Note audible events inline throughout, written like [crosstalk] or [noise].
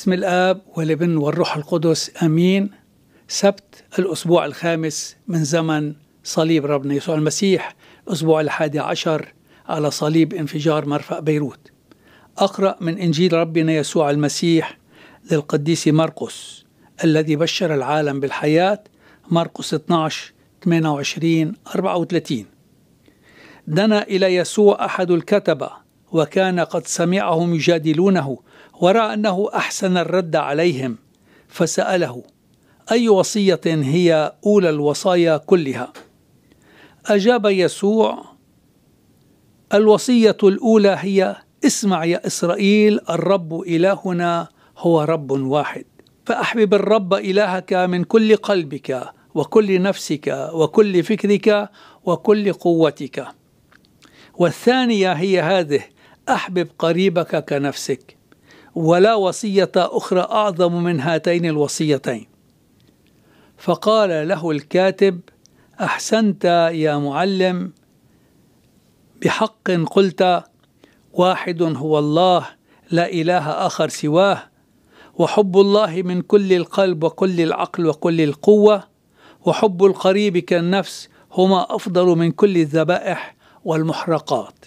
باسم الآب والابن والروح القدس أمين سبت الأسبوع الخامس من زمن صليب ربنا يسوع المسيح الأسبوع الحادي عشر على صليب انفجار مرفأ بيروت أقرأ من إنجيل ربنا يسوع المسيح للقديس مرقس الذي بشر العالم بالحياة مرقس 12 28 34 دنا إلى يسوع أحد الكتبة وكان قد سمعهم يجادلونه ورأى أنه أحسن الرد عليهم فسأله أي وصية هي أولى الوصايا كلها؟ أجاب يسوع الوصية الأولى هي اسمع يا إسرائيل الرب إلهنا هو رب واحد فأحبب الرب إلهك من كل قلبك وكل نفسك وكل فكرك وكل قوتك والثانية هي هذه أحبب قريبك كنفسك ولا وصية أخرى أعظم من هاتين الوصيتين فقال له الكاتب أحسنت يا معلم بحق قلت واحد هو الله لا إله آخر سواه وحب الله من كل القلب وكل العقل وكل القوة وحب القريب كالنفس هما أفضل من كل الذبائح والمحرقات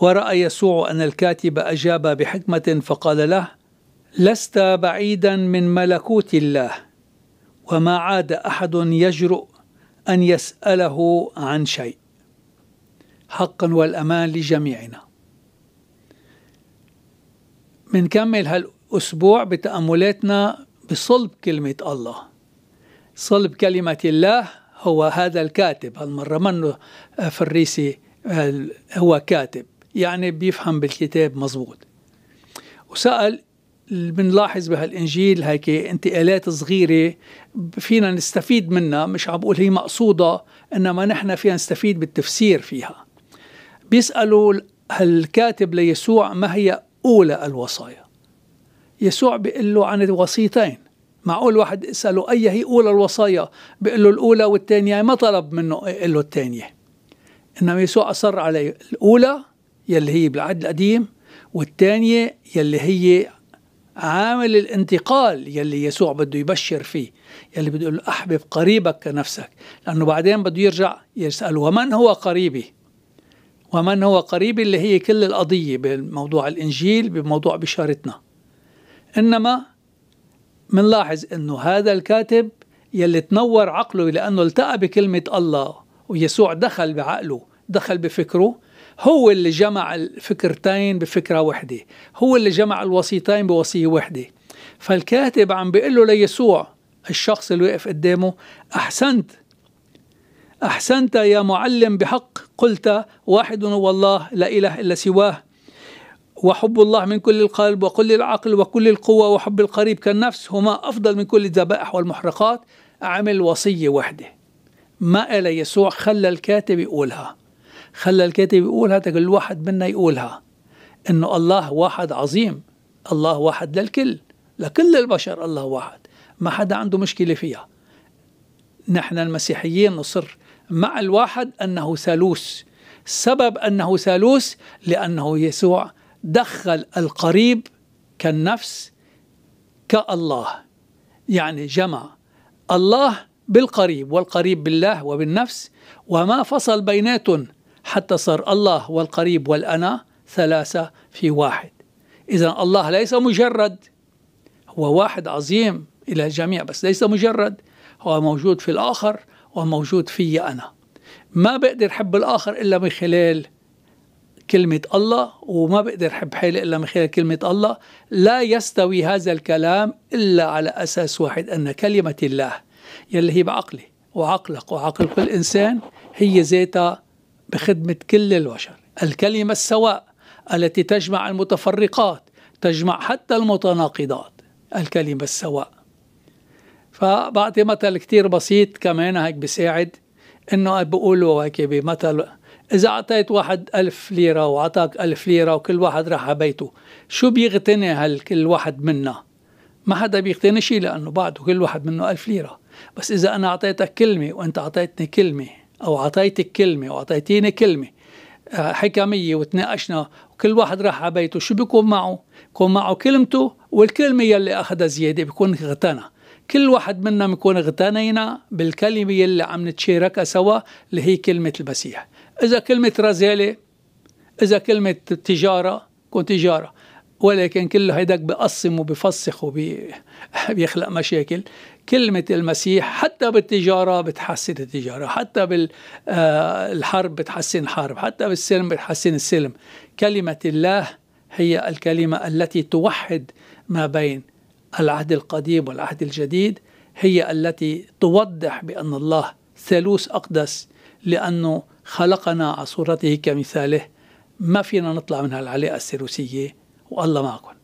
وراى يسوع ان الكاتب اجاب بحكمه فقال له لست بعيدا من ملكوت الله وما عاد احد يجرؤ ان يساله عن شيء حقا والامان لجميعنا منكمل هالاسبوع بتاملاتنا بصلب كلمه الله صلب كلمه الله هو هذا الكاتب هالمره منه فريسي آه، هو كاتب يعني بيفهم بالكتاب مزبوط وسأل بنلاحظ بهالإنجيل هيك انتقالات صغيرة فينا نستفيد منها مش عم بقول هي مقصودة إنما نحن فينا نستفيد بالتفسير فيها بيسألوا هالكاتب ليسوع ما هي أولى الوصايا يسوع بيقول له عن الوصيتين معقول واحد يسأله أي هي أولى الوصايا بيقول له الأولى والثانية ما طلب منه يقول له الثانية إنما يسوع أصر على الأولى يلي هي بالعهد القديم والثانية يلي هي عامل الانتقال يلي يسوع بده يبشر فيه يلي بده يقول له أحبب قريبك كنفسك لأنه بعدين بده يرجع يسأل ومن هو قريبي ومن هو قريبي اللي هي كل القضية بموضوع الإنجيل بموضوع بشارتنا إنما منلاحظ أنه هذا الكاتب يلي تنور عقله لأنه التقى بكلمة الله ويسوع دخل بعقله دخل بفكره هو اللي جمع الفكرتين بفكرة واحدة هو اللي جمع الوصيتين بوصية واحدة فالكاتب عم بيقول له ليسوع الشخص اللي واقف قدامه أحسنت أحسنت يا معلم بحق قلت واحد هو الله لا إله إلا سواه وحب الله من كل القلب وكل العقل وكل القوة وحب القريب كالنفس هما أفضل من كل الذبائح والمحرقات عمل وصية واحدة ما إلى يسوع خلى الكاتب يقولها خلى الكاتب يقولها تقول الواحد منا يقولها انه الله واحد عظيم الله واحد للكل لكل البشر الله واحد ما حدا عنده مشكله فيها نحن المسيحيين نصر مع الواحد انه ثالوث سبب انه ثالوث لانه يسوع دخل القريب كالنفس كالله يعني جمع الله بالقريب والقريب بالله وبالنفس وما فصل بيناتهم حتى صار الله والقريب والأنا ثلاثة في واحد إذا الله ليس مجرد هو واحد عظيم إلى الجميع بس ليس مجرد هو موجود في الآخر وموجود في أنا ما بقدر حب الآخر إلا من خلال كلمة الله وما بقدر حب حالي إلا من خلال كلمة الله لا يستوي هذا الكلام إلا على أساس واحد أن كلمة الله يلي هي بعقلي وعقلك وعقل كل إنسان هي ذاتها بخدمة كل البشر الكلمة السواء التي تجمع المتفرقات تجمع حتى المتناقضات الكلمة السواء فبعطي مثل كتير بسيط كمان هيك بيساعد انه بقولوا هيك بمثل اذا اعطيت واحد ألف ليرة وعطاك ألف ليرة وكل واحد راح على بيته شو بيغتني هالكل واحد منا ما حدا بيغتني شيء لانه بعده كل واحد منه ألف ليرة بس اذا انا اعطيتك كلمة وانت اعطيتني كلمة أو أعطيتك كلمة أو أعطيتيني كلمة آه، حكمية وتناقشنا وكل واحد راح على بيته شو بيكون معه؟ بيكون معه كلمته والكلمة يلي أخذها زيادة بيكون اغتنى كل واحد منا بيكون اغتنينا بالكلمة يلي عم نتشاركها سوا اللي هي كلمة المسيح إذا كلمة رزالة إذا كلمة تجارة كون تجارة ولكن كل هيداك بقسم وبفسخ وبيخلق [laughs] مشاكل كلمة المسيح حتى بالتجارة بتحسن التجارة حتى بالحرب آه، بتحسن الحرب حتى بالسلم بتحسن السلم كلمة الله هي الكلمة التي توحد ما بين العهد القديم والعهد الجديد هي التي توضح بأن الله ثالوث أقدس لأنه خلقنا على صورته كمثاله ما فينا نطلع من هالعلاقة الثالوثية والله معكم